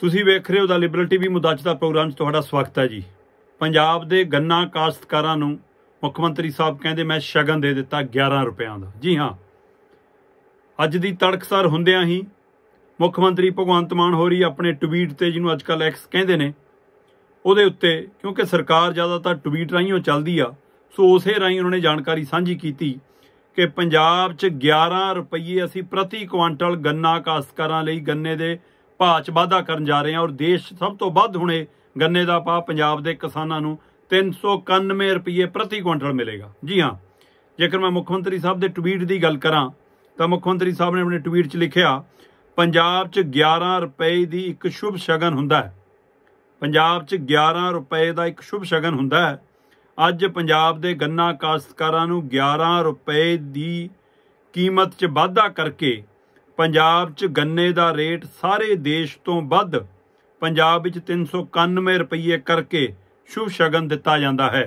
ਤੁਸੀਂ ਵੇਖ ਰਹੇ ਹੋ ਦਾ ਲਿਬਰਲ ਟੀਵੀ ਮੁਦਾਜ ਦਾ ਪ੍ਰੋਗਰਾਮ 'ਚ ਤੁਹਾਡਾ ਸਵਾਗਤ ਹੈ ਜੀ ਪੰਜਾਬ ਦੇ ਗੰਨਾ ਕਾਸ਼ਤਕਾਰਾਂ ਨੂੰ ਮੁੱਖ ਮੰਤਰੀ ਸਾਹਿਬ ਕਹਿੰਦੇ ਮੈਂ ਸ਼ਗਨ ਦੇ ਦਿੱਤਾ 11 ਰੁਪਿਆਂ ਦਾ ਜੀ ਹਾਂ ਅੱਜ ਦੀ ਤੜਕਸਰ ਹੁੰਦਿਆਂ ਹੀ ਮੁੱਖ ਮੰਤਰੀ ਭਗਵੰਤ ਮਾਨ ਹੋਰੀ ਆਪਣੇ ਟਵੀਟ ਤੇ ਜਿਹਨੂੰ ਅੱਜ ਕੱਲ ਐਕਸ ਕਹਿੰਦੇ ਨੇ ਉਹਦੇ ਉੱਤੇ ਕਿਉਂਕਿ ਸਰਕਾਰ ਜ਼ਿਆਦਾਤਰ ਟਵੀਟ ਰਾਹੀਂ ਉਹ ਚੱਲਦੀ ਆ ਸੋ ਉਸੇ ਰਾਹੀਂ ਉਹਨਾਂ ਨੇ ਜਾਣਕਾਰੀ ਸਾਂਝੀ ਕੀਤੀ ਕਿ ਪੰਜਾਬ 'ਚ 11 ਰੁਪਏ ਅਸੀਂ ਪ੍ਰਤੀ ਕੁਆਂਟਲ ਗੰਨਾ ਕਾਸ਼ਤਕਾਰਾਂ ਲਈ ਗੰਨੇ ਦੇ ਭਾਅ 'ਚ ਵਾਧਾ ਕਰਨ ਜਾ ਰਹੇ ਹਾਂ ਔਰ ਦੇਸ਼ ਸਭ ਤੋਂ ਵੱਧ ਹੁਣੇ ਗੰਨੇ ਦਾ ਭਾਅ ਪੰਜਾਬ ਦੇ ਕਿਸਾਨਾਂ ਨੂੰ 391 ਰੁਪਏ ਪ੍ਰਤੀ ਕੁਇੰਟਲ ਮਿਲੇਗਾ ਜੀ ਹਾਂ ਜੇਕਰ ਮੈਂ ਮੁੱਖ ਮੰਤਰੀ ਸਾਹਿਬ ਦੇ ਟਵੀਟ ਦੀ ਗੱਲ ਕਰਾਂ ਤਾਂ ਮੁੱਖ ਮੰਤਰੀ ਸਾਹਿਬ ਨੇ ਆਪਣੇ ਟਵੀਟ 'ਚ ਲਿਖਿਆ ਪੰਜਾਬ 'ਚ 11 ਰੁਪਏ ਦੀ ਇੱਕ ਸ਼ੁਭ ਸ਼ਗਨ ਹੁੰਦਾ ਹੈ ਪੰਜਾਬ 'ਚ 11 ਰੁਪਏ ਦਾ ਇੱਕ ਸ਼ੁਭ ਸ਼ਗਨ ਹੁੰਦਾ ਹੈ ਅੱਜ ਪੰਜਾਬ ਦੇ ਗੰਨਾ ਕਾਸ਼ਤਕਾਰਾਂ ਨੂੰ 11 ਰੁਪਏ ਦੀ ਕੀਮਤ 'ਚ ਵਾਧਾ ਕਰਕੇ ਪੰਜਾਬ 'ਚ ਗੰਨੇ ਦਾ ਰੇਟ ਸਾਰੇ ਦੇਸ਼ ਤੋਂ ਵੱਧ ਪੰਜਾਬ ਵਿੱਚ 391 ਰੁਪਏ ਕਰਕੇ ਸ਼ੁਭ ਸ਼ਗਨ ਦਿੱਤਾ ਜਾਂਦਾ ਹੈ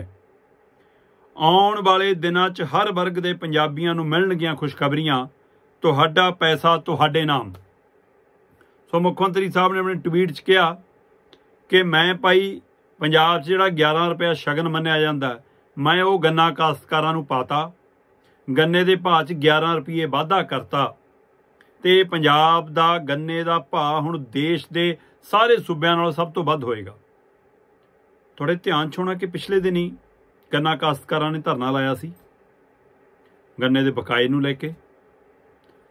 ਆਉਣ ਵਾਲੇ ਦਿਨਾਂ 'ਚ ਹਰ ਵਰਗ ਦੇ ਪੰਜਾਬੀਆਂ ਨੂੰ ਮਿਲਣਗੀਆਂ ਖੁਸ਼ਖਬਰੀਆਂ ਤੁਹਾਡਾ ਪੈਸਾ ਤੁਹਾਡੇ ਨਾਮ ਸੋ ਮੁੱਖ ਮੰਤਰੀ ਸਾਹਿਬ ਨੇ ਆਪਣੇ ਟਵੀਟ 'ਚ ਕਿਹਾ ਕਿ ਮੈਂ ਭਾਈ ਪੰਜਾਬ 'ਚ ਜਿਹੜਾ 11 ਰੁਪਏ ਸ਼ਗਨ ਮੰਨਿਆ ਜਾਂਦਾ ਮੈਂ ਉਹ ਗੰਨਾ ਕਾਸ਼ਤਕਾਰਾਂ ਨੂੰ ਪਾਤਾ ਗੰਨੇ ਦੇ ਭਾਅ 'ਚ 11 ਰੁਪਏ ਵਾਧਾ ਕਰਤਾ ਤੇ ਪੰਜਾਬ ਦਾ ਗੰਨੇ ਦਾ ਭਾਅ ਹੁਣ ਦੇਸ਼ ਦੇ ਸਾਰੇ ਸੂਬਿਆਂ ਨਾਲੋਂ ਸਭ ਤੋਂ ਵੱਧ ਹੋਏਗਾ ਤੁਹਾਡੇ ਧਿਆਨ ਛੋਣਾ ਕਿ ਪਿਛਲੇ ਦਿਨੀ ਗੰਨਾ ਕਾਸ਼ਤਕਾਰਾਂ ਨੇ ਧਰਨਾ ਲਾਇਆ ਸੀ ਗੰਨੇ ਦੇ ਬਕਾਏ ਨੂੰ ਲੈ ਕੇ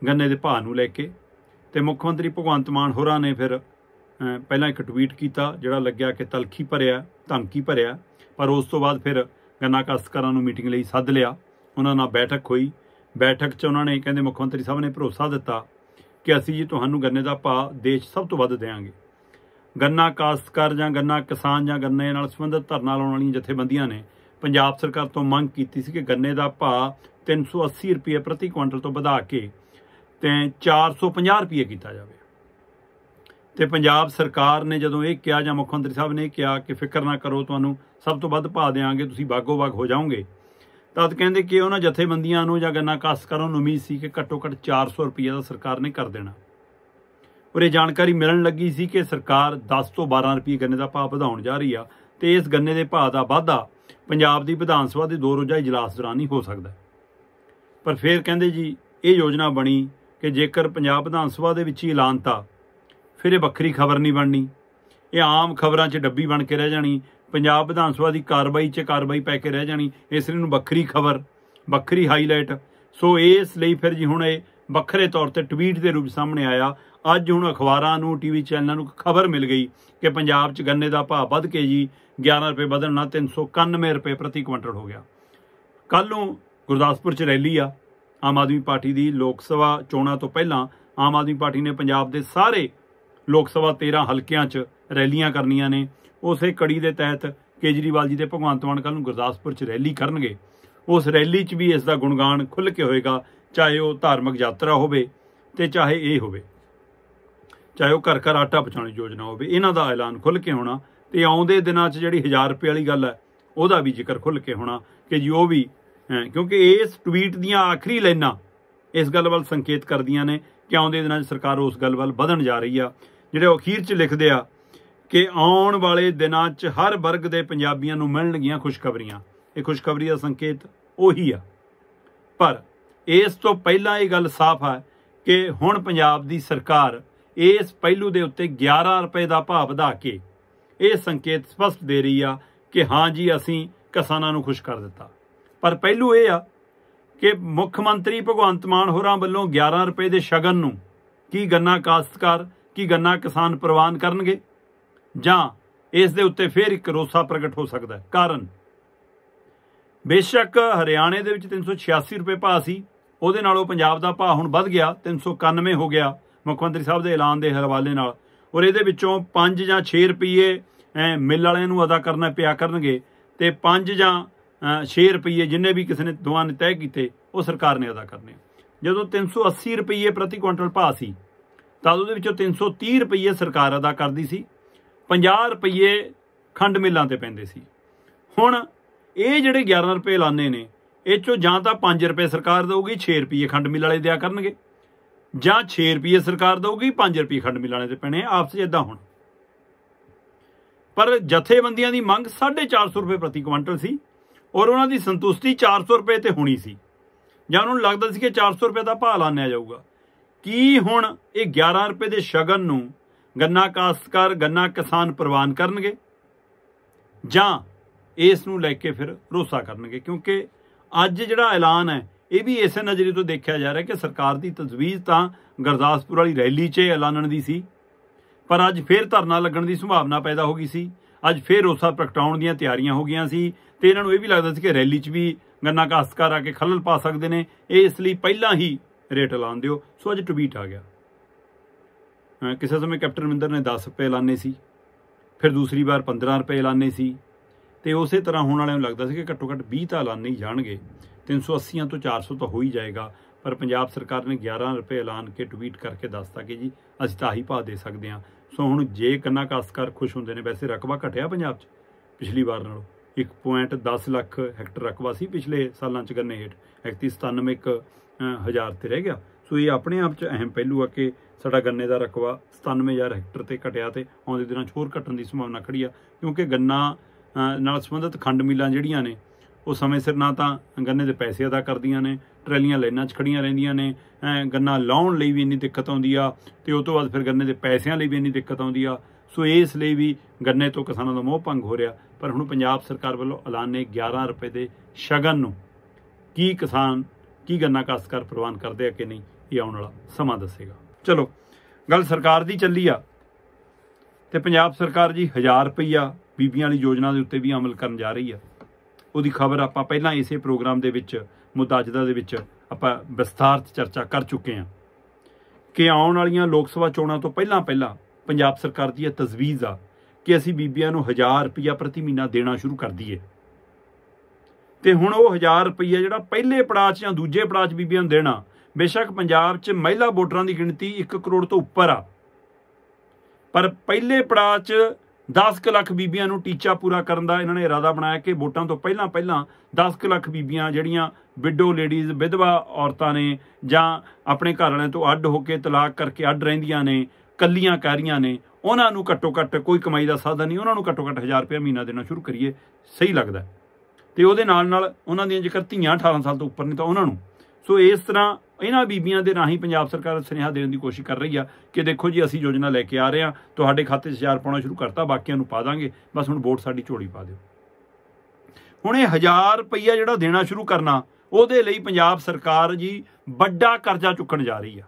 ਗੰਨੇ ਦੇ ਭਾਅ ਨੂੰ ਲੈ ਕੇ ਤੇ ਮੁੱਖ ਮੰਤਰੀ ਭਗਵੰਤ ਮਾਨ ਹੋਰਾਂ ਨੇ ਫਿਰ ਪਹਿਲਾਂ ਇੱਕ ਟਵੀਟ ਕੀਤਾ ਜਿਹੜਾ ਲੱਗਿਆ ਕਿ ਤਲਖੀ ਭਰਿਆ ਧਮਕੀ ਭਰਿਆ ਪਰ ਉਸ ਤੋਂ ਬਾਅਦ ਫਿਰ ਗੰਨਾ ਕਾਸ਼ਤਕਾਰਾਂ ਨੂੰ ਮੀਟਿੰਗ ਲਈ ਸੱਦ ਲਿਆ ਉਹਨਾਂ ਨਾਲ ਬੈਠਕ ਹੋਈ ਬੈਠਕ 'ਚ ਉਹਨਾਂ ਨੇ ਕਹਿੰਦੇ ਮੁੱਖ ਮੰਤਰੀ ਸਾਹਿਬ ਨੇ ਭਰੋਸਾ ਦਿੱਤਾ ਕਿ ਅਸੀਂ ਜੀ ਤੁਹਾਨੂੰ ਗੰਨੇ ਦਾ ਭਾਅ ਦੇਸ਼ ਸਭ ਤੋਂ ਵੱਧ ਦੇਵਾਂਗੇ ਗੰਨਾ ਕਾਸ਼ਤਕਾਰ ਜਾਂ ਗੰਨਾ ਕਿਸਾਨ ਜਾਂ ਗੰਨੇ ਨਾਲ ਸੰਬੰਧਿਤ ਧਰਨਾ ਲਾਉਣ ਵਾਲੀਆਂ ਜਥੇਬੰਦੀਆਂ ਨੇ ਪੰਜਾਬ ਸਰਕਾਰ ਤੋਂ ਮੰਗ ਕੀਤੀ ਸੀ ਕਿ ਗੰਨੇ ਦਾ ਭਾਅ 380 ਰੁਪਏ ਪ੍ਰਤੀ ਕੁਇੰਟਲ ਤੋਂ ਵਧਾ ਕੇ ਤੇ 450 ਰੁਪਏ ਕੀਤਾ ਜਾਵੇ ਤੇ ਪੰਜਾਬ ਸਰਕਾਰ ਨੇ ਜਦੋਂ ਇਹ ਕਿਹਾ ਜਾਂ ਮੁੱਖ ਮੰਤਰੀ ਸਾਹਿਬ ਨੇ ਕਿਹਾ ਕਿ ਫਿਕਰ ਨਾ ਕਰੋ ਤੁਹਾਨੂੰ ਸਭ ਤੋਂ ਵੱਧ ਭਾਅ ਦੇਵਾਂਗੇ ਤੁਸੀਂ ਬਾਗੋ ਬਾਗ ਹੋ ਜਾਓਗੇ ਤਦ ਕਹਿੰਦੇ ਕਿ ਉਹਨਾਂ ਜਥੇਬੰਦੀਆਂ ਨੂੰ ਜਾਂ ਗੰਨਾ ਕਾਸਕਰਾਂ ਨੂੰ ਉਮੀਦ ਸੀ ਕਿ ਘੱਟੋ-ਘੱਟ 400 ਰੁਪਏ ਦਾ ਸਰਕਾਰ ਨੇ ਕਰ ਦੇਣਾ ਉਰੇ ਜਾਣਕਾਰੀ ਮਿਲਣ ਲੱਗੀ ਸੀ ਕਿ ਸਰਕਾਰ 10 ਤੋਂ 12 ਰੁਪਏ ਗੰਨੇ ਦਾ ਭਾਅ ਵਧਾਉਣ ਜਾ ਰਹੀ ਆ ਤੇ ਇਸ ਗੰਨੇ ਦੇ ਭਾਅ ਦਾ ਵਾਧਾ ਪੰਜਾਬ ਦੀ ਵਿਧਾਨ ਸਭਾ ਦੇ ਦੋ ਰੋਜ਼ਾ ਇਜਲਾਸ ਦੌਰਾਨ ਹੀ ਹੋ ਸਕਦਾ ਪਰ ਫਿਰ ਕਹਿੰਦੇ ਜੀ ਇਹ ਯੋਜਨਾ ਬਣੀ ਕਿ ਜੇਕਰ ਪੰਜਾਬ ਵਿਧਾਨ ਸਭਾ ਦੇ ਵਿੱਚ ਹੀ ਐਲਾਨ ਤਾਂ ਫਿਰ ਇਹ ਵੱਖਰੀ ਖਬਰ ਨਹੀਂ ਬਣਨੀ ਇਹ ਆਮ ਖਬਰਾਂ 'ਚ ਡੱਬੀ ਬਣ ਕੇ ਰਹਿ ਜਾਣੀ ਪੰਜਾਬ ਵਿਧਾਨ ਸਭਾ ਦੀ ਕਾਰਵਾਈ 'ਚ ਕਾਰਵਾਈ ਪੈ ਕੇ ਰਹਿ ਜਾਣੀ ਇਸ ਲਈ ਨੂੰ ਵੱਖਰੀ ਖਬਰ ਵੱਖਰੀ ਹਾਈਲਾਈਟ ਸੋ ਇਸ ਲਈ ਫਿਰ ਜੀ ਹੁਣ ਇਹ ਵੱਖਰੇ ਤੌਰ ਤੇ ਟਵੀਟ ਦੇ ਰੂਪ ਸਾਹਮਣੇ ਆਇਆ ਅੱਜ ਹੁਣ ਅਖਬਾਰਾਂ ਨੂੰ ਟੀਵੀ ਚੈਨਲਾਂ ਨੂੰ ਖਬਰ ਮਿਲ ਗਈ ਕਿ ਪੰਜਾਬ 'ਚ ਗੰਨੇ ਦਾ ਭਾਅ ਵੱਧ ਕੇ ਜੀ 11 ਰੁਪਏ ਵਧਣ ਨਾਲ 391 ਰੁਪਏ ਪ੍ਰਤੀ ਕੁਇੰਟਲ ਹੋ ਗਿਆ ਕੱਲ ਨੂੰ ਗੁਰਦਾਸਪੁਰ 'ਚ ਰੈਲੀ ਆ ਆਮ ਆਦਮੀ ਪਾਰਟੀ ਦੀ ਲੋਕ ਸਭਾ ਚੋਣਾਂ ਤੋਂ ਪਹਿਲਾਂ ਆਮ ਆਦਮੀ ਪਾਰਟੀ ਨੇ ਪੰਜਾਬ ਦੇ ਸਾਰੇ ਲੋਕ ਸਭਾ 13 ਹਲਕਿਆਂ 'ਚ ਰੈਲੀਆਂ ਕਰਨੀਆਂ ਨੇ ਉਸੇ ਕੜੀ ਦੇ ਤਹਿਤ ਕੇਜਰੀਵਾਲ ਜੀ ਤੇ ਭਗਵੰਤ ਮਾਨ ਕੱਲ ਨੂੰ ਗੁਰਦਾਸਪੁਰ 'ਚ ਰੈਲੀ ਕਰਨਗੇ ਉਸ ਰੈਲੀ 'ਚ ਵੀ ਇਸ ਦਾ ਗੁਣਗਾਨ ਖੁੱਲ ਕੇ ਹੋਏਗਾ ਚਾਹੇ ਉਹ ਧਾਰਮਿਕ ਯਾਤਰਾ ਹੋਵੇ ਤੇ ਚਾਹੇ ਇਹ ਹੋਵੇ ਚਾਹੇ ਉਹ ਘਰ ਘਰ ਆਟਾ ਪਹੁੰਚਾਉਣ ਯੋਜਨਾ ਹੋਵੇ ਇਹਨਾਂ ਦਾ ਐਲਾਨ ਖੁੱਲ ਕੇ ਹੋਣਾ ਤੇ ਆਉਂਦੇ ਦਿਨਾਂ 'ਚ ਜਿਹੜੀ 1000 ਰੁਪਏ ਵਾਲੀ ਗੱਲ ਹੈ ਉਹਦਾ ਵੀ ਜ਼ਿਕਰ ਖੁੱਲ ਕੇ ਹੋਣਾ ਕਿ ਜੀ ਉਹ ਵੀ ਕਿਉਂਕਿ ਇਸ ਟਵੀਟ ਦੀਆਂ ਆਖਰੀ ਲਾਈਨਾਂ ਇਸ ਗੱਲ ਵੱਲ ਸੰਕੇਤ ਕਰਦੀਆਂ ਨੇ ਕਿ ਆਉਂਦੇ ਦਿਨਾਂ 'ਚ ਸਰਕਾਰ ਉਸ ਗੱਲ ਵੱਲ ਵਧਣ ਜਾ ਰਹੀ ਆ ਜਿਹੜੇ ਅਖੀਰ 'ਚ ਲਿਖਦੇ ਆ ਕਿ ਆਉਣ ਵਾਲੇ ਦਿਨਾਂ 'ਚ ਹਰ ਵਰਗ ਦੇ ਪੰਜਾਬੀਆਂ ਨੂੰ ਮਿਲਣਗੀਆਂ ਖੁਸ਼ਖਬਰੀਆਂ ਇਹ ਖੁਸ਼ਖਬਰੀ ਦਾ ਸੰਕੇਤ ਉਹੀ ਆ ਪਰ ਇਸ ਤੋਂ ਪਹਿਲਾਂ ਇਹ ਗੱਲ ਸਾਫ਼ ਹੈ ਕਿ ਹੁਣ ਪੰਜਾਬ ਦੀ ਸਰਕਾਰ ਇਸ ਪਹਿਲੂ ਦੇ ਉੱਤੇ 11 ਰੁਪਏ ਦਾ ਭਾਅ ਵਧਾ ਕੇ ਇਹ ਸੰਕੇਤ ਸਪਸ਼ਟ ਦੇ ਰਹੀ ਆ ਕਿ ਹਾਂ ਜੀ ਅਸੀਂ ਕਿਸਾਨਾਂ ਨੂੰ ਖੁਸ਼ ਕਰ ਦਿੱਤਾ ਪਰ ਪਹਿਲੂ ਇਹ ਆ ਕਿ ਮੁੱਖ ਮੰਤਰੀ ਭਗਵੰਤ ਮਾਨ ਹੋਰਾਂ ਵੱਲੋਂ 11 ਰੁਪਏ ਦੇ ਸ਼ਗਨ ਨੂੰ ਕੀ ਗੰਨਾ ਕਾਸ਼ਤਕਾਰ ਕੀ ਗੰਨਾ ਕਿਸਾਨ ਪ੍ਰਵਾਨ ਕਰਨਗੇ ਜਾਂ ਇਸ ਦੇ ਉੱਤੇ ਫੇਰ ਇੱਕ ਰੋਸਾ ਪ੍ਰਗਟ ਹੋ ਸਕਦਾ ਹੈ ਕਾਰਨ ਬੇਸ਼ੱਕ ਹਰਿਆਣੇ ਦੇ ਵਿੱਚ 386 ਰੁਪਏ ਭਾਅ ਸੀ ਉਹਦੇ ਨਾਲੋਂ ਪੰਜਾਬ ਦਾ ਭਾਅ ਹੁਣ ਵੱਧ ਗਿਆ 391 ਹੋ ਗਿਆ ਮੁੱਖ ਮੰਤਰੀ ਸਾਹਿਬ ਦੇ ਐਲਾਨ ਦੇ ਹਵਾਲੇ ਨਾਲ ਔਰ ਇਹਦੇ ਵਿੱਚੋਂ 5 ਜਾਂ 6 ਰੁਪਏ ਮਿਲ ਵਾਲਿਆਂ ਨੂੰ ਅਦਾ ਕਰਨਾ ਪਿਆ ਕਰਨਗੇ ਤੇ 5 ਜਾਂ 6 ਰੁਪਏ ਜਿੰਨੇ ਵੀ ਕਿਸੇ ਨੇ ਦੁਆ ਨੇ ਤੈਅ ਕੀਤੇ ਉਹ ਸਰਕਾਰ ਨੇ ਅਦਾ ਕਰਨੇ ਜਦੋਂ 380 ਰੁਪਏ ਪ੍ਰਤੀ ਕੁਇੰਟਲ ਭਾਅ ਸੀ ਤਦ ਉਹਦੇ ਵਿੱਚੋਂ 330 ਰੁਪਏ ਸਰਕਾਰ ਅਦਾ ਕਰਦੀ ਸੀ 50 ਰੁਪਏ ਖੰਡ ਮਿੱਲਾਂ ਤੇ ਪੈਂਦੇ ਸੀ ਹੁਣ ਇਹ ਜਿਹੜੇ 11 ਰੁਪਏ ਲਾਣੇ ਨੇ ਇਹ ਚੋਂ ਜਾਂ ਤਾਂ 5 ਰੁਪਏ ਸਰਕਾਰ ਦੇਊਗੀ 6 ਰੁਪਏ ਖੰਡ ਮਿੱਲ ਵਾਲੇ ਦਿਆ ਕਰਨਗੇ ਜਾਂ 6 ਰੁਪਏ ਸਰਕਾਰ ਦੇਊਗੀ 5 ਰੁਪਏ ਖੰਡ ਮਿਲਾਂ ਵਾਲੇ ਤੇ ਪੈਣੇ ਆਪਸ ਵਿੱਚ ਇਦਾਂ ਹੁਣ ਪਰ ਜਥੇਬੰਦੀਆਂ ਦੀ ਮੰਗ 450 ਰੁਪਏ ਪ੍ਰਤੀ ਕੁਇੰਟਲ ਸੀ ਔਰ ਉਹਨਾਂ ਦੀ ਸੰਤੁਸ਼ਟੀ 400 ਰੁਪਏ ਤੇ ਹੋਣੀ ਸੀ ਜਾਂ ਉਹਨਾਂ ਨੂੰ ਲੱਗਦਾ ਸੀ ਕਿ 400 ਰੁਪਏ ਦਾ ਭਾਅ ਲਾਣਿਆ ਜਾਊਗਾ ਕੀ ਹੁਣ ਇਹ 11 ਰੁਪਏ ਦੇ ਸ਼ਗਨ ਨੂੰ ਗੰਨਾ ਕਾਸ਼ਤਕਾਰ ਗੰਨਾ ਕਿਸਾਨ ਪ੍ਰਵਾਨ ਕਰਨਗੇ ਜਾਂ ਇਸ ਨੂੰ ਲੈ ਕੇ ਫਿਰ ਰੋਸਾ ਕਰਨਗੇ ਕਿਉਂਕਿ ਅੱਜ ਜਿਹੜਾ ਐਲਾਨ ਹੈ ਇਹ ਵੀ ਇਸੇ ਨਜ਼ਰੀਏ ਤੋਂ ਦੇਖਿਆ ਜਾ ਰਿਹਾ ਕਿ ਸਰਕਾਰ ਦੀ ਤਜਵੀਜ਼ ਤਾਂ ਗਰਦਾਸਪੁਰ ਵਾਲੀ ਰੈਲੀ 'ਚ ਐਲਾਨਣ ਦੀ ਸੀ ਪਰ ਅੱਜ ਫੇਰ ਧਰਨਾ ਲੱਗਣ ਦੀ ਸੰਭਾਵਨਾ ਪੈਦਾ ਹੋ ਗਈ ਸੀ ਅੱਜ ਫੇਰ ਰੋਸਾ ਪ੍ਰਗਟਾਉਣ ਦੀਆਂ ਤਿਆਰੀਆਂ ਹੋ ਗਈਆਂ ਸੀ ਤੇ ਇਹਨਾਂ ਨੂੰ ਇਹ ਵੀ ਲੱਗਦਾ ਸੀ ਕਿ ਰੈਲੀ 'ਚ ਵੀ ਗੰਨਾ ਕਾਸ਼ਤਕਾਰ ਆ ਕੇ ਖਲਲ ਪਾ ਸਕਦੇ ਨੇ ਇਹ ਇਸ ਲਈ ਪਹਿਲਾਂ ਹੀ ਰੇਟ ਐਲਾਨ ਦਿਓ ਸੋ ਅੱਜ ਟਵੀਟ ਆ ਗਿਆ ਕਿਸੇ ਸਮੇਂ ਕੈਪਟਨ ਅਮਰਿੰਦਰ ਨੇ 10 ਰੁਪਏ ਐਲਾਨੇ ਸੀ ਫਿਰ ਦੂਸਰੀ ਵਾਰ 15 ਰੁਪਏ ਐਲਾਨੇ ਸੀ ਤੇ ਉਸੇ ਤਰ੍ਹਾਂ ਹੋਣ ਵਾਲਿਆਂ ਨੂੰ ਲੱਗਦਾ ਸੀ ਕਿ ਘੱਟੋ ਘੱਟ 20 ਤਾਂ ਐਲਾਨੇ ਹੀ ਜਾਣਗੇ 380 ਤੋਂ 400 ਤਾਂ ਹੋ ਹੀ ਜਾਏਗਾ ਪਰ ਪੰਜਾਬ ਸਰਕਾਰ ਨੇ 11 ਰੁਪਏ ਐਲਾਨ ਕੇ ਟਵੀਟ ਕਰਕੇ ਦੱਸਤਾ ਕਿ ਜੀ ਅਸੀਂ ਤਾਂ ਹੀ ਭਾਅ ਦੇ ਸਕਦੇ ਹਾਂ ਸੋ ਹੁਣ ਜੇ ਕੰਨਾ ਕਾਸਕਰ ਖੁਸ਼ ਹੁੰਦੇ ਨੇ ਵੈਸੇ ਰਕਬਾ ਘਟਿਆ ਪੰਜਾਬ 'ਚ ਪਿਛਲੀ ਵਾਰ ਨਾਲੋਂ 1.10 ਲੱਖ ਹੈਕਟਰ ਰਕਬਾ ਸੀ ਪਿਛਲੇ ਸਾਲਾਂ 'ਚ ਗੰਨੇ ਹੇਠ 3197 ਹਜ਼ਾਰ ਤੇ ਰਹਿ ਗਿਆ ਸੋ ਇਹ ਆਪਣੇ ਆਪ 'ਚ ਅਹਿਮ ਪਹਿਲੂ ਆ ਕਿ ਸਾਡਾ ਗੰਨੇ ਦਾ ਰਕਬਾ 97000 ਹੈਕਟਰ ਤੇ ਘਟਿਆ ਤੇ ਆਉਂਦੇ ਦਿਨਾਂ 'ਚ ਹੋਰ ਘਟਣ ਦੀ ਸੰਭਾਵਨਾ ਖੜੀ ਆ ਕਿਉਂਕਿ ਗੰਨਾ ਨਾਲ ਸੰਬੰਧਿਤ ਖੰਡ ਮਿਲਾਂ ਜਿਹੜੀਆਂ ਨੇ ਉਹ ਸਮੇਂ ਸਿਰ ਨਾ ਤਾਂ ਗੰਨੇ ਦੇ ਪੈਸੇ ਅਦਾ ਕਰਦੀਆਂ ਨੇ ਟਰੈਲੀਆਂ ਲੈਣਾਂ 'ਚ ਖੜੀਆਂ ਰਹਿੰਦੀਆਂ ਨੇ ਗੰਨਾ ਲਾਉਣ ਲਈ ਵੀ ਇੰਨੀ ਦਿੱਕਤ ਆਉਂਦੀ ਆ ਤੇ ਉਸ ਤੋਂ ਬਾਅਦ ਫਿਰ ਗੰਨੇ ਦੇ ਪੈਸਿਆਂ ਲਈ ਵੀ ਇੰਨੀ ਦਿੱਕਤ ਆਉਂਦੀ ਆ ਸੋ ਇਸ ਲਈ ਵੀ ਗੰਨੇ ਤੋਂ ਕਿਸਾਨਾਂ ਦਾ ਮੋਹ ਭੰਗ ਹੋ ਰਿਹਾ ਪਰ ਹੁਣ ਪੰਜਾਬ ਸਰਕਾਰ ਵੱਲੋਂ ਐਲਾਨ ਨੇ 11 ਰੁਪਏ ਦੇ ਸ਼ਗਨ ਨੂੰ ਕੀ ਕਿਸਾਨ ਕੀ ਗੰਨਾ ਕਾਸਕਰ ਪ੍ਰਵਾਨ ਕਰਦੇ ਆ ਕਿ ਨਹੀਂ ਇਹ ਆਉਣ ਵਾਲਾ ਸਮਾਂ ਦੱਸੇਗਾ ਚਲੋ ਗੱਲ ਸਰਕਾਰ ਦੀ ਚੱਲੀ ਆ ਤੇ ਪੰਜਾਬ ਸਰਕਾਰ ਜੀ 1000 ਰੁਪਈਆ ਬੀਬੀਆਂ ਵਾਲੀ ਯੋਜਨਾ ਦੇ ਉੱਤੇ ਵੀ ਅਮਲ ਕਰਨ ਜਾ ਰਹੀ ਆ ਉਹਦੀ ਖਬਰ ਆਪਾਂ ਪਹਿਲਾਂ ਇਸੇ ਪ੍ਰੋਗਰਾਮ ਦੇ ਵਿੱਚ ਮੁਦਾਜਦਾ ਦੇ ਵਿੱਚ ਆਪਾਂ ਵਿਸਥਾਰਤ ਚਰਚਾ ਕਰ ਚੁੱਕੇ ਆ ਕਿ ਆਉਣ ਵਾਲੀਆਂ ਲੋਕ ਸਭਾ ਚੋਣਾਂ ਤੋਂ ਪਹਿਲਾਂ ਪਹਿਲਾਂ ਪੰਜਾਬ ਸਰਕਾਰ ਦੀ ਇਹ ਤਜਵੀਜ਼ ਆ ਕਿ ਅਸੀਂ ਬੀਬੀਆਂ ਨੂੰ 1000 ਰੁਪਇਆ ਪ੍ਰਤੀ ਮਹੀਨਾ ਦੇਣਾ ਸ਼ੁਰੂ ਕਰ ਦਈਏ ਤੇ ਹੁਣ ਉਹ 1000 ਰੁਪਇਆ ਜਿਹੜਾ ਪਹਿਲੇ ਪੜਾਅ 'ਚ ਜਾਂ ਦੂਜੇ ਪੜਾਅ 'ਚ ਬੀਬੀਆਂ ਨੂੰ ਦੇਣਾ ਬੇਸ਼ੱਕ ਪੰਜਾਬ 'ਚ ਮਹਿਲਾ ਵੋਟਰਾਂ ਦੀ ਗਿਣਤੀ 1 ਕਰੋੜ ਤੋਂ ਉੱਪਰ ਆ ਪਰ ਪਹਿਲੇ ਪੜਾਅ 'ਚ 10 ਲੱਖ ਬੀਬੀਆਂ ਨੂੰ ਟੀਚਾ ਪੂਰਾ ਕਰਨ ਦਾ ਇਹਨਾਂ ਨੇ ਇਰਾਦਾ ਬਣਾਇਆ ਕਿ ਵੋਟਾਂ ਤੋਂ ਪਹਿਲਾਂ ਪਹਿਲਾਂ 10 ਲੱਖ ਬੀਬੀਆਂ ਜਿਹੜੀਆਂ ਵਿਡੋ ਲੇਡੀਜ਼ ਵਿਧਵਾ ਔਰਤਾਂ ਨੇ ਜਾਂ ਆਪਣੇ ਘਰ ਵਾਲਿਆਂ ਤੋਂ ਅੱਡ ਹੋ ਕੇ ਤਲਾਕ ਕਰਕੇ ਅੱਡ ਰਹਿੰਦੀਆਂ ਨੇ ਕੱਲੀਆਂ ਕਾਰੀਆਂ ਨੇ ਉਹਨਾਂ ਨੂੰ ਘੱਟੋ ਘੱਟ ਕੋਈ ਕਮਾਈ ਦਾ ਸਾਧਨ ਨਹੀਂ ਉਹਨਾਂ ਨੂੰ ਘੱਟੋ ਘੱਟ 1000 ਰੁਪਏ ਮਹੀਨਾ ਦੇਣਾ ਸ਼ੁਰੂ ਕਰੀਏ ਸਹੀ ਲੱਗਦਾ ਤੇ ਉਹਦੇ ਨਾਲ ਨਾਲ ਉਹਨਾਂ ਦੀਆਂ ਜੇਕਰ ਧੀਆਂ 18 ਸਾਲ ਤੋਂ ਉੱਪਰ ਨੇ ਤਾਂ ਉਹਨਾਂ ਨੂੰ ਸੋ ਇਸ ਤਰ੍ਹਾਂ ਇਹਨਾਂ ਬੀਬੀਆਂ ਦੇ ਰਾਹੀਂ ਪੰਜਾਬ ਸਰਕਾਰ ਸੁਨੇਹਾ ਦੇਣ ਦੀ ਕੋਸ਼ਿਸ਼ ਕਰ ਰਹੀ ਆ ਕਿ ਦੇਖੋ ਜੀ ਅਸੀਂ ਯੋਜਨਾ ਲੈ ਕੇ ਆ ਰਹੇ ਆ ਤੁਹਾਡੇ ਖਾਤੇ 'ਚ 1000 ਪਾਉਣਾ ਸ਼ੁਰੂ ਕਰਤਾ ਬਾਕੀਆਂ ਨੂੰ ਪਾ ਦਾਂਗੇ ਬਸ ਹੁਣ ਵੋਟ ਸਾਡੀ ਝੋਲੀ ਪਾ ਦਿਓ ਹੁਣ ਇਹ 1000 ਰੁਪਈਆ ਜਿਹੜਾ ਦੇਣਾ ਸ਼ੁਰੂ ਕਰਨਾ ਉਹਦੇ ਲਈ ਪੰਜਾਬ ਸਰਕਾਰ ਜੀ ਵੱਡਾ ਕਰਜ਼ਾ ਚੁੱਕਣ ਜਾ ਰਹੀ ਆ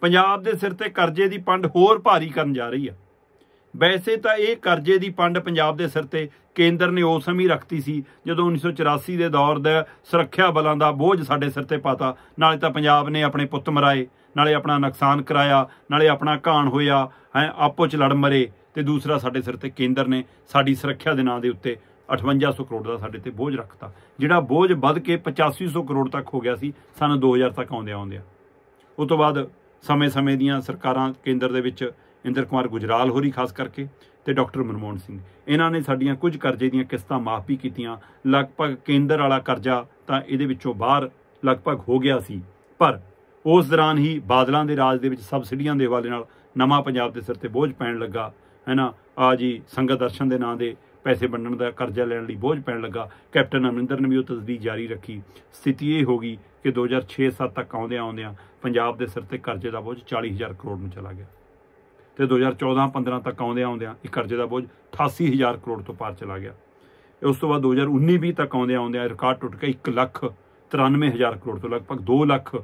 ਪੰਜਾਬ ਦੇ ਸਿਰ ਤੇ ਕਰਜ਼ੇ ਦੀ ਪੰਡ ਹੋਰ ਭਾਰੀ ਕਰਨ ਜਾ ਰਹੀ ਆ ਵੈਸੇ ਤਾਂ ਇਹ ਕਰਜ਼ੇ ਦੀ ਪੰਡ ਪੰਜਾਬ ਦੇ ਸਿਰ ਤੇ ਕੇਂਦਰ ਨੇ ਉਸ ਸਮੇਂ ਰੱਖਤੀ ਸੀ ਜਦੋਂ 1984 ਦੇ ਦੌਰ ਦਾ ਸੁਰੱਖਿਆ ਬਲਾਂ ਦਾ ਬੋਝ ਸਾਡੇ ਸਿਰ ਤੇ ਪਾਤਾ ਨਾਲੇ ਤਾਂ ਪੰਜਾਬ ਨੇ ਆਪਣੇ ਪੁੱਤ ਮਰਾਏ ਨਾਲੇ ਆਪਣਾ ਨੁਕਸਾਨ ਕਰਾਇਆ ਨਾਲੇ ਆਪਣਾ ਘਾਣ ਹੋਇਆ ਹੈ ਆਪੋ ਚ ਲੜ ਮਰੇ ਤੇ ਦੂਸਰਾ ਸਾਡੇ ਸਿਰ ਤੇ ਕੇਂਦਰ ਨੇ ਸਾਡੀ ਸੁਰੱਖਿਆ ਦੇ ਨਾਂ ਦੇ ਉੱਤੇ 5800 ਕਰੋੜ ਦਾ ਸਾਡੇ ਤੇ ਬੋਝ ਰੱਖਤਾ ਜਿਹੜਾ ਬੋਝ ਵੱਧ ਕੇ 8500 ਕਰੋੜ ਤੱਕ ਹੋ ਗਿਆ ਸੀ ਸਾਨੂੰ 2000 ਤੱਕ ਆਉਂਦੇ ਆਉਂਦੇ ਉਸ ਤੋਂ ਬਾਅਦ ਸਮੇਂ-ਸਮੇਂ ਦੀਆਂ ਸਰਕਾਰਾਂ ਕੇਂਦਰ ਦੇ ਵਿੱਚ ਇੰਦਰ ਕੁਮਾਰ ਗੁਜਰਾਲ ਹੋਰੀ ਖਾਸ ਕਰਕੇ ਤੇ ਡਾਕਟਰ ਮਨਮੋਹਨ ਸਿੰਘ ਇਹਨਾਂ ਨੇ ਸਾਡੀਆਂ ਕੁਝ ਕਰਜ਼ੇ ਦੀਆਂ ਕਿਸ਼ਤਾਂ ਮਾਫ ਵੀ ਕੀਤੀਆਂ ਲਗਭਗ ਕੇਂਦਰ ਵਾਲਾ ਕਰਜ਼ਾ ਤਾਂ ਇਹਦੇ ਵਿੱਚੋਂ ਬਾਹਰ ਲਗਭਗ ਹੋ ਗਿਆ ਸੀ ਪਰ ਉਸ ਦੌਰਾਨ ਹੀ ਬਾਦਲਾਂ ਦੇ ਰਾਜ ਦੇ ਵਿੱਚ ਸਬਸਿਡੀਆਂ ਦੇ ਹਵਾਲੇ ਨਾਲ ਨਵਾਂ ਪੰਜਾਬ ਦੇ ਸਿਰ ਤੇ ਬੋਝ ਪੈਣ ਲੱਗਾ ਹੈਨਾ ਆ ਜੀ ਸੰਗਤ ਦਰਸ਼ਨ ਦੇ ਨਾਂ ਦੇ ਪੈਸੇ ਵੰਡਣ ਦਾ ਕਰਜ਼ਾ ਲੈਣ ਲਈ ਬੋਝ ਪੈਣ ਲੱਗਾ ਕੈਪਟਨ ਅਮਰਿੰਦਰ ਨੇ ਵੀ ਉਹ ਤਸਦੀਕ ਜਾਰੀ ਰੱਖੀ ਸਥਿਤੀ ਇਹ ਹੋ ਗਈ ਕਿ 2006-7 ਤੱਕ ਆਉਂਦੇ ਆਉਂਦਿਆਂ ਪੰਜਾਬ ਦੇ ਸਿਰ ਤੇ ਕਰਜ਼ੇ ਦਾ ਬੋਝ 40000 ਕਰੋੜ ਨੂੰ ਚਲਾ ਗਿਆ ਤੇ 2014-15 ਤੱਕ ਆਉਂਦੇ ਆਉਂਦਿਆਂ ਇਹ ਕਰਜ਼ੇ ਦਾ ਬੋਝ 88000 ਕਰੋੜ ਤੋਂ ਪਾਰ ਚਲਾ ਗਿਆ ਉਸ ਤੋਂ ਬਾਅਦ 2019-20 ਤੱਕ ਆਉਂਦੇ ਆਉਂਦਿਆਂ ਰਿਕਾਰਡ ਟੁੱਟ ਕੇ 1 ਲੱਖ 93000 ਕਰੋੜ ਤੋਂ ਲਗਭਗ 2 ਲੱਖ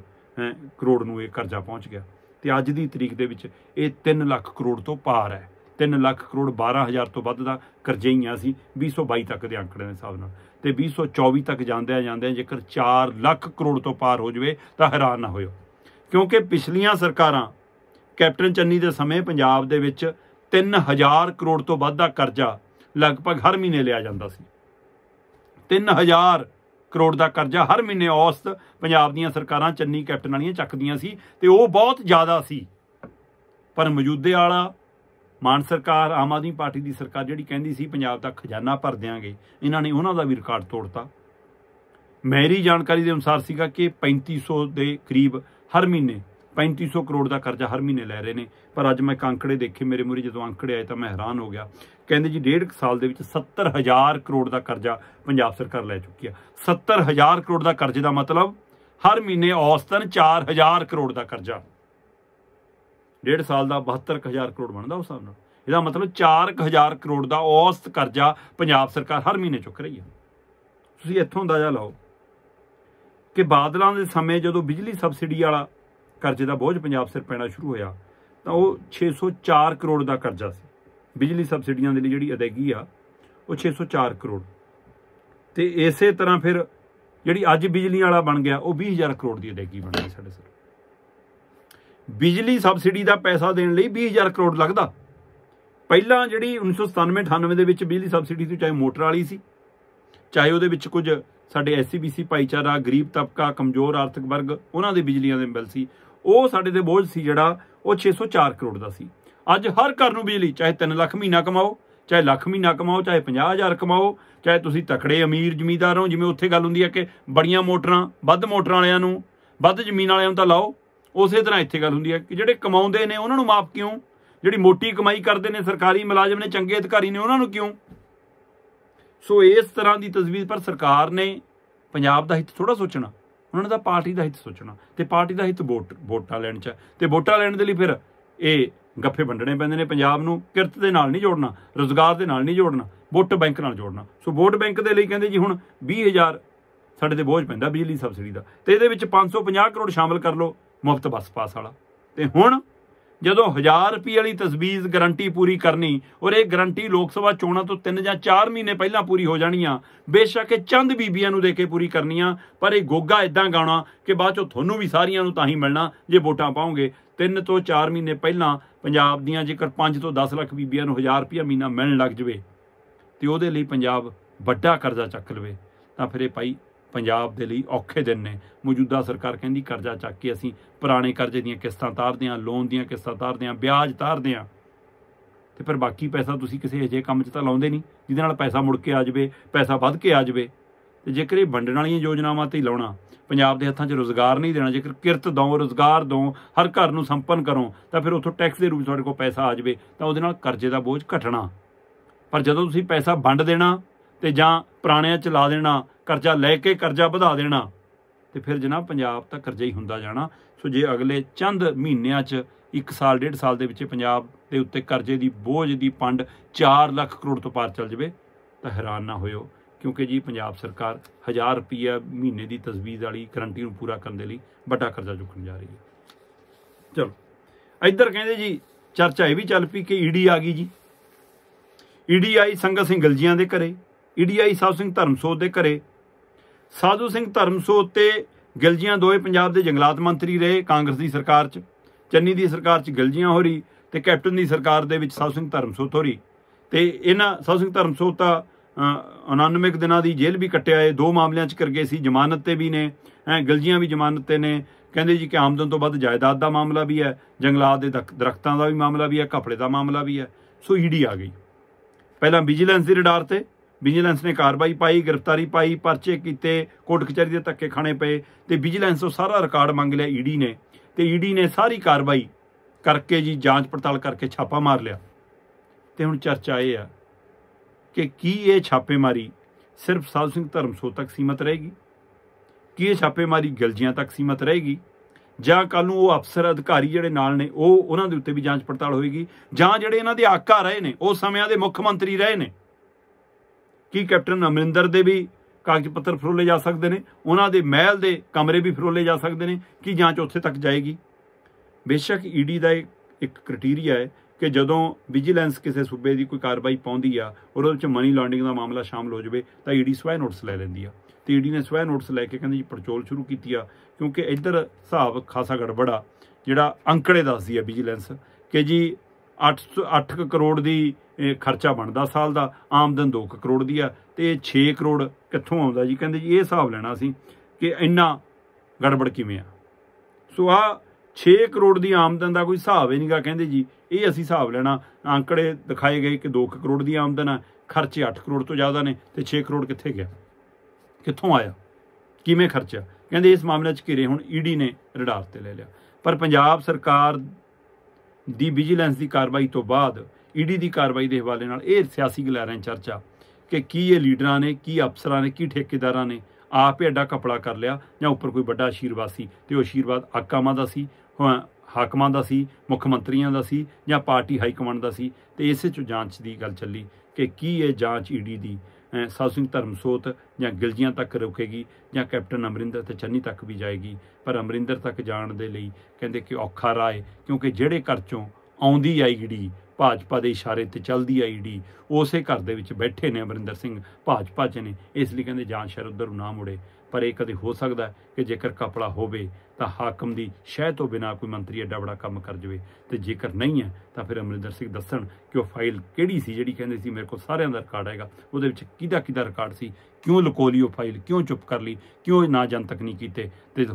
ਕਰੋੜ ਨੂੰ ਇਹ ਕਰਜ਼ਾ ਪਹੁੰਚ ਗਿਆ ਤੇ ਅੱਜ ਦੀ ਤਰੀਕ ਦੇ ਵਿੱਚ ਇਹ 3 ਲੱਖ ਕਰੋੜ ਤੋਂ ਪਾਰ ਹੈ 3 ਲੱਖ ਕਰੋੜ 12000 ਤੋਂ ਵੱਧ ਦਾ ਕਰਜ਼ੇ ਹੀ ਆ ਸੀ 2022 ਤੱਕ ਦੇ ਅੰਕੜੇ ਦੇ ਹਿਸਾਬ ਨਾਲ ਤੇ 2024 ਤੱਕ ਜਾਂਦੇ ਆ ਜਾਂਦੇ ਜੇਕਰ 4 ਲੱਖ ਕਰੋੜ ਤੋਂ ਪਾਰ ਹੋ ਜਵੇ ਤਾਂ ਹੈਰਾਨ ਨਾ ਹੋਇਓ ਕਿਉਂਕਿ ਪਿਛਲੀਆਂ ਸਰਕਾਰਾਂ ਕੈਪਟਨ ਚੰਨੀ ਦੇ ਸਮੇਂ ਪੰਜਾਬ ਦੇ ਵਿੱਚ 3000 ਕਰੋੜ ਤੋਂ ਵੱਧ ਦਾ ਕਰਜ਼ਾ ਲਗਭਗ ਹਰ ਮਹੀਨੇ ਲਿਆ ਜਾਂਦਾ ਸੀ 3000 ਕਰੋੜ ਦਾ ਕਰਜ਼ਾ ਹਰ ਮਹੀਨੇ ਔਸਤ ਪੰਜਾਬ ਦੀਆਂ ਸਰਕਾਰਾਂ ਚੰਨੀ ਕੈਪਟਨ ਵਾਲੀਆਂ ਚੱਕਦੀਆਂ ਸੀ ਤੇ ਉਹ ਬਹੁਤ ਜ਼ਿਆਦਾ ਸੀ ਪਰ ਮੌਜੂਦੇ ਵਾਲਾ ਮਾਨ ਸਰਕਾਰ ਆਮ ਆਦਮੀ ਪਾਰਟੀ ਦੀ ਸਰਕਾਰ ਜਿਹੜੀ ਕਹਿੰਦੀ ਸੀ ਪੰਜਾਬ ਦਾ ਖਜ਼ਾਨਾ ਭਰ ਦੇਾਂਗੇ ਇਹਨਾਂ ਨੇ ਉਹਨਾਂ ਦਾ ਵੀ ਰਿਕਾਰਡ ਤੋੜਤਾ ਮੇਰੀ ਜਾਣਕਾਰੀ ਦੇ ਅਨੁਸਾਰ ਸੀਗਾ ਕਿ 3500 ਦੇ ਕਰੀਬ ਹਰ ਮਹੀਨੇ 3500 ਕਰੋੜ ਦਾ ਕਰਜ਼ਾ ਹਰ ਮਹੀਨੇ ਲੈ ਰਹੇ ਨੇ ਪਰ ਅੱਜ ਮੈਂ ਕਾਂਕੜੇ ਦੇਖੇ ਮੇਰੇ ਮੂਰੇ ਜਦੋਂ ਅੰਕੜੇ ਆਏ ਤਾਂ ਮੈਂ ਹੈਰਾਨ ਹੋ ਗਿਆ ਕਹਿੰਦੇ ਜੀ ਡੇਢ ਸਾਲ ਦੇ ਵਿੱਚ 70000 ਕਰੋੜ ਦਾ ਕਰਜ਼ਾ ਪੰਜਾਬ ਸਰਕਾਰ ਲੈ ਚੁੱਕੀ ਆ 70000 ਕਰੋੜ ਦਾ ਕਰਜ਼ੇ ਦਾ ਮਤਲਬ ਹਰ ਮਹੀਨੇ ਔਸਤਨ 4000 ਕਰੋੜ ਦਾ ਕਰਜ਼ਾ ਡੇਢ ਸਾਲ ਦਾ 72000 ਕਰੋੜ ਬਣਦਾ ਉਸ ਹਿਸਾਬ ਨਾਲ ਇਹਦਾ ਮਤਲਬ 4000 ਕਰੋੜ ਦਾ ਔਸਤ ਕਰਜ਼ਾ ਪੰਜਾਬ ਸਰਕਾਰ ਹਰ ਮਹੀਨੇ ਚੁੱਕ ਰਹੀ ਹੈ ਤੁਸੀਂ ਇੱਥੋਂ ਅੰਦਾਜ਼ਾ ਲਾਓ ਕਿ ਬਾਦਲਾਂ ਦੇ ਸਮੇਂ ਜਦੋਂ ਬਿਜਲੀ ਸਬਸਿਡੀ ਵਾਲਾ ਕਰਜ਼ੇ ਦਾ ਬੋਝ ਪੰਜਾਬ ਸਿਰ ਪੈਣਾ ਸ਼ੁਰੂ ਹੋਇਆ ਤਾਂ ਉਹ 604 ਕਰੋੜ ਦਾ ਕਰਜ਼ਾ ਸੀ ਬਿਜਲੀ ਸਬਸਿਡੀਆਂ ਦੇ ਲਈ ਜਿਹੜੀ ਅਦਾਇਗੀ ਆ ਉਹ 604 ਕਰੋੜ ਤੇ ਇਸੇ ਤਰ੍ਹਾਂ ਫਿਰ ਜਿਹੜੀ ਅੱਜ ਬਿਜਲੀ ਵਾਲਾ ਬਣ ਗਿਆ ਉਹ 20000 ਕਰੋੜ ਦੀ ਅਦਾਇਗੀ ਬਣ ਗਈ ਸਾਡੇ ਸਿਰ ਬਿਜਲੀ ਸਬਸਿਡੀ ਦਾ ਪੈਸਾ ਦੇਣ ਲਈ 20000 ਕਰੋੜ ਲੱਗਦਾ ਪਹਿਲਾਂ ਜਿਹੜੀ 1997-98 ਦੇ ਵਿੱਚ ਬਿਜਲੀ ਸਬਸਿਡੀ ਸੀ ਚਾਹੇ ਮੋਟਰ ਵਾਲੀ ਸੀ ਚਾਹੇ ਉਹਦੇ ਵਿੱਚ ਕੁਝ ਸਾਡੇ ਐਸਸੀਬੀਸੀ ਭਾਈਚਾਰਾ ਗਰੀਬ ਤਬਕਾ ਕਮਜ਼ੋਰ ਆਰਥਿਕ ਵਰਗ ਉਹਨਾਂ ਦੇ ਬਿਜਲੀਆਂ ਦੇ ਬਿੱਲ ਸੀ ਉਹ ਸਾਡੇ ਤੇ ਬੋਝ ਸੀ ਜਿਹੜਾ ਉਹ 604 ਕਰੋੜ ਦਾ ਸੀ ਅੱਜ ਹਰ ਘਰ ਨੂੰ ਬਿਜਲੀ ਚਾਹੇ 3 ਲੱਖ ਮਹੀਨਾ ਕਮਾਓ ਚਾਹੇ ਲੱਖ ਮਹੀਨਾ ਕਮਾਓ ਚਾਹੇ 50000 ਕਮਾਓ ਚਾਹੇ ਤੁਸੀਂ ਤਕੜੇ ਅਮੀਰ ਜ਼ਮੀਦਾਰ ਹੋ ਜਿਵੇਂ ਉੱਥੇ ਗੱਲ ਹੁੰਦੀ ਹੈ ਕਿ ਬੜੀਆਂ ਮੋਟਰਾਂ ਵੱਧ ਮੋਟਰਾਂ ਵਾਲਿਆਂ ਨੂੰ ਵੱਧ ਜ਼ਮੀਨ ਵਾਲਿਆਂ ਨੂੰ ਤਾਂ ਲਾਓ ਉਸੇ ਤਰ੍ਹਾਂ ਇੱਥੇ ਗੱਲ ਹੁੰਦੀ ਹੈ ਕਿ ਜਿਹੜੇ ਕਮਾਉਂਦੇ ਨੇ ਉਹਨਾਂ ਨੂੰ ਮਾਫ ਕਿਉਂ ਜਿਹੜੀ ਮੋਟੀ ਕਮਾਈ ਕਰਦੇ ਨੇ ਸਰਕਾਰੀ ਮੁਲਾਜ਼ਮ ਨੇ ਚੰਗੇ ਅਧਿਕਾਰੀ ਨੇ ਉਹਨਾਂ ਨੂੰ ਕਿਉਂ ਸੋ ਇਸ ਤਰ੍ਹਾਂ ਦੀ ਤਸਵੀਰ ਪਰ ਸਰਕਾਰ ਨੇ ਪੰਜਾਬ ਦਾ ਹਿੱਤ ਥੋੜਾ ਸੋਚਣਾ ਉਹਨਾਂ ਦਾ ਪਾਰਟੀ ਦਾ ਹਿੱਤ ਸੋਚਣਾ ਤੇ ਪਾਰਟੀ ਦਾ ਹਿੱਤ ਵੋਟ ਵੋਟਾਂ ਲੈਣ ਚ ਤੇ ਵੋਟਾਂ ਲੈਣ ਦੇ ਲਈ ਫਿਰ ਇਹ ਗੱਫੇ ਵੰਡਣੇ ਪੈਂਦੇ ਨੇ ਪੰਜਾਬ ਨੂੰ ਕਿਰਤ ਦੇ ਨਾਲ ਨਹੀਂ ਜੋੜਨਾ ਰੋਜ਼ਗਾਰ ਦੇ ਨਾਲ ਨਹੀਂ ਜੋੜਨਾ ਵੋਟ ਬੈਂਕ ਨਾਲ ਜੋੜਨਾ ਸੋ ਵੋਟ ਬੈਂਕ ਦੇ ਲਈ ਕਹਿੰਦੇ ਜੀ ਹੁਣ 20000 ਸਾਡੇ ਤੇ ਬੋਝ ਪੈਂਦਾ ਬਿਜਲੀ ਸਬਸਿਡੀ ਦਾ ਤੇ ਇਹਦੇ ਵਿੱਚ 550 ਕਰੋੜ ਸ਼ਾਮਲ ਕਰ ਲਓ ਮੁਫਤ ਬੱਸ ਪਾਸ ਵਾਲਾ ਤੇ ਹੁਣ ਜਦੋਂ 1000 ਰੁਪਏ ਵਾਲੀ ਤਸਵੀਜ਼ ਗਾਰੰਟੀ ਪੂਰੀ ਕਰਨੀ ਔਰ ਇਹ ਗਾਰੰਟੀ ਲੋਕ ਸਭਾ ਚੋਣਾਂ ਤੋਂ 3 ਜਾਂ 4 ਮਹੀਨੇ ਪਹਿਲਾਂ ਪੂਰੀ ਹੋ ਜਾਣੀਆਂ ਬੇਸ਼ੱਕ ਇਹ ਚੰਦ ਬੀਬੀਆਂ ਨੂੰ ਦੇ ਕੇ ਪੂਰੀ ਕਰਨੀਆਂ ਪਰ ਇਹ ਗੋਗਾ ਇਦਾਂ ਗਾਉਣਾ ਕਿ ਬਾਅਦ ਚੋਂ ਤੁਹਾਨੂੰ ਵੀ ਸਾਰੀਆਂ ਨੂੰ ਤਾਂ ਹੀ ਮਿਲਣਾ ਜੇ ਵੋਟਾਂ ਪਾਓਗੇ 3 ਤੋਂ 4 ਮਹੀਨੇ ਪਹਿਲਾਂ ਪੰਜਾਬ ਦੀਆਂ ਜੇਕਰ 5 ਤੋਂ 10 ਲੱਖ ਬੀਬੀਆਂ ਨੂੰ 1000 ਰੁਪਏ ਮਹੀਨਾ ਮਿਲਣ ਲੱਗ ਜਵੇ ਤੇ ਉਹਦੇ ਲਈ ਪੰਜਾਬ ਵੱਡਾ ਕਰਜ਼ਾ ਚੱਕ ਲਵੇ ਤਾਂ ਫਿਰ ਇਹ ਭਾਈ ਪੰਜਾਬ ਦੇ ਲਈ ਔਖੇ ਦਿਨ ਨੇ ਮੌਜੂਦਾ ਸਰਕਾਰ ਕਹਿੰਦੀ ਕਰਜ਼ਾ ਚੱਕ ਕੇ ਅਸੀਂ ਪੁਰਾਣੇ ਕਰਜ਼ੇ ਦੀਆਂ ਕਿਸ਼ਤਾਂ ਤਾਰਦੇ ਆਂ ਲੋਨ ਦੀਆਂ ਕਿਸ਼ਤਾਂ ਤਾਰਦੇ ਆਂ ਵਿਆਜ ਤਾਰਦੇ ਆਂ ਤੇ ਫਿਰ ਬਾਕੀ ਪੈਸਾ ਤੁਸੀਂ ਕਿਸੇ ਅਜੇ ਕੰਮ 'ਚ ਤਾਂ ਲਾਉਂਦੇ ਨਹੀਂ ਜਿਹਦੇ ਨਾਲ ਪੈਸਾ ਮੁੜ ਕੇ ਆ ਜਾਵੇ ਪੈਸਾ ਵੱਧ ਕੇ ਆ ਜਾਵੇ ਤੇ ਜੇਕਰ ਇਹ ਵੰਡਣ ਵਾਲੀਆਂ ਯੋਜਨਾਵਾਂ ਤੇ ਹੀ ਲਾਉਣਾ ਪੰਜਾਬ ਦੇ ਹੱਥਾਂ 'ਚ ਰੋਜ਼ਗਾਰ ਨਹੀਂ ਦੇਣਾ ਜੇਕਰ ਕਿਰਤ ਦੋਂ ਰੋਜ਼ਗਾਰ ਦੋਂ ਹਰ ਘਰ ਨੂੰ ਸੰਪੰਨ ਕਰੋ ਤਾਂ ਫਿਰ ਉੱਥੋਂ ਟੈਕਸ ਦੇ ਰੂਪ ਤੁਹਾਡੇ ਕੋਲ ਪੈਸਾ ਆ ਜਾਵੇ ਤਾਂ ਉਹਦੇ ਨਾਲ ਕਰਜ਼ੇ ਦਾ ਬੋਝ ਘਟਣਾ ਪਰ ਜਦੋਂ ਤੁਸੀਂ ਪੈਸਾ ਵੰਡ ਦੇਣਾ ਤੇ ਜਾਂ ਪੁਰਾਣਿਆਂ 'ਚ ਲਾ ਦੇਣਾ ਕਰਜ਼ਾ ਲੈ ਕੇ ਕਰਜ਼ਾ ਵਧਾ ਦੇਣਾ ਤੇ ਫਿਰ ਜਨਾਬ ਪੰਜਾਬ ਤਾਂ ਕਰਜ਼ਾ ਹੀ ਹੁੰਦਾ ਜਾਣਾ ਸੋ ਜੇ ਅਗਲੇ ਚੰਦ ਮਹੀਨਿਆਂ 'ਚ 1 ਸਾਲ 1.5 ਸਾਲ ਦੇ ਵਿੱਚ ਪੰਜਾਬ ਦੇ ਉੱਤੇ ਕਰਜ਼ੇ ਦੀ ਬੋਝ ਦੀ ਪੰਡ 4 ਲੱਖ ਕਰੋੜ ਤੋਂ ਪਾਰ ਚੱਲ ਜਵੇ ਤਾਂ ਹੈਰਾਨ ਨਾ ਹੋਇਓ ਕਿਉਂਕਿ ਜੀ ਪੰਜਾਬ ਸਰਕਾਰ 1000 ਰੁਪਏ ਮਹੀਨੇ ਦੀ ਤਸਵੀਜ਼ ਵਾਲੀ ਗਰੰਟੀ ਨੂੰ ਪੂਰਾ ਕਰਨ ਦੇ ਲਈ ਵੱਡਾ ਕਰਜ਼ਾ ਚੁੱਕਣ ਜਾ ਰਹੀ ਹੈ ਚਲੋ ਇੱਧਰ ਕਹਿੰਦੇ ਜੀ ਚਰਚਾ ਇਹ ਵੀ ਚੱਲ ਪਈ ਕਿ ਈਡੀ ਆ ਗਈ ਜੀ ਈਡੀ ਆਈ ਸੰਗਤ ਸਿੰਘ ਗਲਜੀਆਂ ਦੇ ਘਰੇ ਈਡੀ ਆਈ ਸਾਹਿਬ ਸਿੰਘ ਧਰਮਸੋਤ ਦੇ ਘਰੇ ਸਾਧੂ ਸਿੰਘ ਧਰਮਸੋਤ ਤੇ ਗਿਲਜੀਆਂ ਦੋਏ ਪੰਜਾਬ ਦੇ ਜੰਗਲਾਤ ਮੰਤਰੀ ਰਹੇ ਕਾਂਗਰਸ ਦੀ ਸਰਕਾਰ 'ਚ ਚੰਨੀ ਦੀ ਸਰਕਾਰ 'ਚ ਗਿਲਜੀਆਂ ਹੋਰੀ ਤੇ ਕੈਪਟਨ ਦੀ ਸਰਕਾਰ ਦੇ ਵਿੱਚ ਸਾਧੂ ਸਿੰਘ ਧਰਮਸੋਤ ਹੋਰੀ ਤੇ ਇਹਨਾਂ ਸਾਧੂ ਸਿੰਘ ਧਰਮਸੋਤ ਦਾ 99 ਦਿਨਾਂ ਦੀ ਜੇਲ੍ਹ ਵੀ ਕੱਟਿਆ ਏ ਦੋ ਮਾਮਲਿਆਂ 'ਚ ਕਰ ਗਏ ਸੀ ਜ਼ਮਾਨਤ ਤੇ ਵੀ ਨੇ ਗਿਲਜੀਆਂ ਵੀ ਜ਼ਮਾਨਤ ਤੇ ਨੇ ਕਹਿੰਦੇ ਜੀ ਕਿ ਆਮਦਨ ਤੋਂ ਵੱਧ ਜਾਇਦਾਦ ਦਾ ਮਾਮਲਾ ਵੀ ਹੈ ਜੰਗਲਾਤ ਦੇ ਦਰਖਤਾਂ ਦਾ ਵੀ ਮਾਮਲਾ ਵੀ ਹੈ ਕਪੜੇ ਦਾ ਮਾਮਲਾ ਵੀ ਹੈ ਸੋ ਈਡੀ ਆ ਗਈ ਪਹਿਲਾਂ ਵਿਜੀਲੈਂਸ ਦੀ ਰਡਾਰ ਤੇ ਵਿਜੀਲੈਂਸ ਨੇ ਕਾਰਵਾਈ ਪਾਈ ਗ੍ਰਿਫਤਾਰੀ ਪਾਈ ਪਰਚੇ ਕੀਤੇ ਕੋਰਟ ਕਚਹਿਰੀ ਦੇ ਧੱਕੇ ਖਾਣੇ ਪਏ ਤੇ ਵਿਜੀਲੈਂਸ ਤੋਂ ਸਾਰਾ ਰਿਕਾਰਡ ਮੰਗ ਲਿਆ ਈਡੀ e ਨੇ ਤੇ ਈਡੀ e ਨੇ ਸਾਰੀ ਕਾਰਵਾਈ ਕਰਕੇ ਜੀ ਜਾਂਚ ਪੜਤਾਲ ਕਰਕੇ ਛਾਪਾ ਮਾਰ ਲਿਆ ਤੇ ਹੁਣ ਚਰਚਾ ਇਹ ਆ ਕਿ ਕੀ ਇਹ ਛਾਪੇਮਾਰੀ ਸਿਰਫ ਸਾਧ ਸਿੰਘ ਧਰਮਸੋਤ ਤੱਕ ਸੀਮਤ ਰਹੇਗੀ ਕੀ ਇਹ ਛਾਪੇਮਾਰੀ ਗਲਜੀਆਂ ਤੱਕ ਸੀਮਤ ਰਹੇਗੀ ਜਾਂ ਕੱਲ ਨੂੰ ਉਹ ਅਫਸਰ ਅਧਿਕਾਰੀ ਜਿਹੜੇ ਨਾਲ ਨੇ ਉਹ ਉਹਨਾਂ ਦੇ ਉੱਤੇ ਵੀ ਜਾਂਚ ਪੜਤਾਲ ਹੋਏਗੀ ਜਾਂ ਜਿਹੜੇ ਇਹਨਾਂ ਦੇ ਆਕਾ ਰਹੇ ਨੇ ਉਹ ਸਮਿਆਂ ਦੇ ਮੁੱਖ ਮੰਤਰੀ ਰਹੇ ਨੇ ਕੀ ਕੈਪਟਨ ਅਮਰਿੰਦਰ ਦੇ ਵੀ ਕਾਗਜ਼ ਪੱਤਰ ਫਰੋਲੇ ਜਾ ਸਕਦੇ ਨੇ ਉਹਨਾਂ ਦੇ ਮਹਿਲ ਦੇ ਕਮਰੇ ਵੀ ਫਰੋਲੇ ਜਾ ਸਕਦੇ ਨੇ ਕੀ ਜਾਂਚ ਉੱਥੇ ਤੱਕ ਜਾਏਗੀ ਬੇਸ਼ੱਕ ਈਡੀ ਦਾ ਇੱਕ ਕ੍ਰਾਈਟੇਰੀਆ ਹੈ ਕਿ ਜਦੋਂ ਵਿਜੀਲੈਂਸ ਕਿਸੇ ਸੂਬੇ ਦੀ ਕੋਈ ਕਾਰਵਾਈ ਪਾਉਂਦੀ ਆ ਔਰ ਉਹਦੇ ਵਿੱਚ ਮਨੀ ਲਾਂਡਰਿੰਗ ਦਾ ਮਾਮਲਾ ਸ਼ਾਮਲ ਹੋ ਜਵੇ ਤਾਂ ਈਡੀ ਸਵੈ ਨੋਟਿਸ ਲੈ ਲੈਂਦੀ ਆ ਤੇ ਈਡੀ ਨੇ ਸਵੈ ਨੋਟਿਸ ਲੈ ਕੇ ਕਹਿੰਦੀ ਜੀ ਪੜਚੋਲ ਸ਼ੁਰੂ ਕੀਤੀ ਆ ਕਿਉਂਕਿ ਇੱਧਰ ਹਿਸਾਬ ਖਾਸਾ ਗੜਬੜਾ ਜਿਹੜਾ ਅੰਕੜੇ ਦੱਸਦੀ ਆ ਵਿਜੀਲੈਂਸ ਕਿ ਜੀ 8 8 ਕਰੋੜ ਦੀ ਖਰਚਾ ਬਣਦਾ ਸਾਲ ਦਾ ਆਮਦਨ 2 ਕਰੋੜ ਦੀ ਆ ਤੇ 6 ਕਰੋੜ ਕਿੱਥੋਂ ਆਉਂਦਾ ਜੀ ਕਹਿੰਦੇ ਜੀ ਇਹ ਹਿਸਾਬ ਲੈਣਾ ਸੀ ਕਿ ਇੰਨਾ ਗੜਬੜ ਕਿਵੇਂ ਆ ਸੋ ਆ 6 ਕਰੋੜ ਦੀ ਆਮਦਨ ਦਾ ਕੋਈ ਹਿਸਾਬ ਹੀ ਨਹੀਂਗਾ ਕਹਿੰਦੇ ਜੀ ਇਹ ਅਸੀਂ ਹਿਸਾਬ ਲੈਣਾ ਅੰਕੜੇ ਦਿਖਾਏ ਗਏ ਕਿ 2 ਕਰੋੜ ਦੀ ਆਮਦਨ ਆ ਖਰਚੇ 8 ਕਰੋੜ ਤੋਂ ਜ਼ਿਆਦਾ ਨੇ ਤੇ 6 ਕਰੋੜ ਕਿੱਥੇ ਗਿਆ ਕਿੱਥੋਂ ਆਇਆ ਕਿਵੇਂ ਖਰਚਾ ਕਹਿੰਦੇ ਇਸ ਮਾਮਲੇ 'ਚ ਘਿਰੇ ਹੁਣ ਈਡੀ ਨੇ ਰਡਾਰ ਤੇ ਲੈ ਲਿਆ ਪਰ ਪੰਜਾਬ ਸਰਕਾਰ ਦੀ ਵਿਜੀਲੈਂਸ ਦੀ ਕਾਰਵਾਈ ਤੋਂ ਬਾਅਦ ਈਡੀ ਦੀ ਕਾਰਵਾਈ ਦੇ ਹਵਾਲੇ ਨਾਲ ਇਹ ਸਿਆਸੀ ਗਲੈਰਾਂ ਚਰਚਾ ਕਿ ਕੀ ਇਹ ਲੀਡਰਾਂ ਨੇ ਕੀ ਅਫਸਰਾਂ ਨੇ ਕੀ ਠੇਕੇਦਾਰਾਂ ਨੇ ਆਪ ਹੀ ਐਡਾ ਕਪੜਾ ਕਰ ਲਿਆ ਜਾਂ ਉੱਪਰ ਕੋਈ ਵੱਡਾ ਆਸ਼ੀਰਵਾਦ ਸੀ ਤੇ ਉਹ ਆਸ਼ੀਰਵਾਦ ਆਕਾਮਾਂ ਦਾ ਸੀ ਹਾਕਮਾਂ ਦਾ ਸੀ ਮੁੱਖ ਮੰਤਰੀਆਂ ਦਾ ਸੀ ਜਾਂ ਪਾਰਟੀ ਹਾਈ ਕਮਾਂਡ ਦਾ ਸੀ ਤੇ ਇਸੇ ਚ ਜਾਂਚ ਦੀ ਗੱਲ ਚੱਲੀ ਕਿ ਕੀ ਇਹ ਜਾਂਚ ਈਡੀ ਦੀ ਸਾਧ ਸਿੰਘ ਧਰਮਸੋਤ ਜਾਂ ਗਿਲਜੀਆਂ ਤੱਕ ਰੁਕੇਗੀ ਜਾਂ ਕੈਪਟਨ ਅਮਰਿੰਦਰ ਤੇ ਚੰਨੀ ਤੱਕ ਵੀ ਜਾਏਗੀ ਪਰ ਅਮਰਿੰਦਰ ਤੱਕ ਜਾਣ ਦੇ ਲਈ ਕਹਿੰਦੇ ਕਿ ਔਖਾ ਰਾਏ ਕਿਉਂਕਿ ਜਿਹੜੇ ਘਰ ਚੋਂ ਆਉਂਦੀ ਆਈਡੀ ਭਾਜਪਾ ਦੇ ਇਸ਼ਾਰੇ ਤੇ ਚੱਲਦੀ ਆਈ ਈਡੀ ਉਸੇ ਘਰ ਦੇ ਵਿੱਚ ਬੈਠੇ ਨੇ ਅਮਰਿੰਦਰ ਸਿੰਘ ਭਾਜਪਾ 'ਚ ਨੇ ਇਸ ਲਈ ਕਹਿੰਦੇ ਜਾਂ ਸ਼ਰ ਉਧਰ ਨਾ ਮੁੜੇ ਪਰ ਇਹ ਕਦੇ ਹੋ ਸਕਦਾ ਕਿ ਜੇਕਰ ਕਪੜਾ ਹੋਵੇ ਤਾਂ ਹਾਕਮ ਦੀ ਸ਼ਹਿ ਤੋਂ ਬਿਨਾ ਕੋਈ ਮੰਤਰੀ ਐਡਾ ਬੜਾ ਕੰਮ ਕਰ ਜਵੇ ਤੇ ਜੇਕਰ ਨਹੀਂ ਹੈ ਤਾਂ ਫਿਰ ਅਮਰਿੰਦਰ ਸਿੰਘ ਦੱਸਣ ਕਿ ਉਹ ਫਾਈਲ ਕਿਹੜੀ ਸੀ ਜਿਹੜੀ ਕਹਿੰਦੇ ਸੀ ਮੇਰੇ ਕੋਲ ਸਾਰਿਆਂ ਦਾ ਰਿਕਾਰਡ ਹੈਗਾ ਉਹਦੇ ਵਿੱਚ ਕਿਹਦਾ ਕਿਹਦਾ ਰਿਕਾਰਡ ਸੀ ਕਿਉਂ ਲੁਕੋ ਉਹ ਫਾਈਲ ਕਿਉਂ ਚੁੱਪ ਕਰ ਲਈ ਕਿਉਂ ਨਾ ਜਨਤਕ ਨਹੀਂ ਕੀਤੇ ਤੇ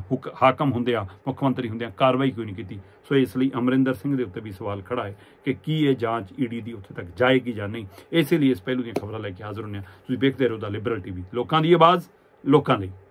ਹਾਕਮ ਹੁੰਦੇ ਆ ਮੁੱਖ ਮੰਤਰੀ ਹੁੰਦੇ ਆ ਕਾਰਵਾਈ ਕਿਉਂ ਨਹੀਂ ਕੀਤੀ ਸੋ ਇਸ ਲਈ ਅਮਰਿੰਦਰ ਸਿੰਘ ਦੇ ਉੱਤੇ ਵੀ ਸਵਾਲ ਖੜਾ ਹੈ ਕਿ ਕੀ ਇਹ ਜਾਂਚ ਈਡੀ ਦੀ ਉੱਥੇ ਤੱਕ ਜਾਏਗੀ ਜਾਂ ਨਹੀਂ ਇਸੇ ਲਈ ਇਸ ਪਹਿਲੂ ਦੀਆਂ ਖਬਰਾਂ ਲੈ ਕੇ ਹਾਜ਼ਰ ਹੁੰਨੇ ਆ ਤੁਸੀਂ ਵੇਖਦੇ ਰਹੋ ਦਾ ਲਿਬਰਲ ਟੀਵੀ ਲੋਕਾਂ ਦੀ ਆਵਾਜ਼ ਲੋਕਾਂ ਲਈ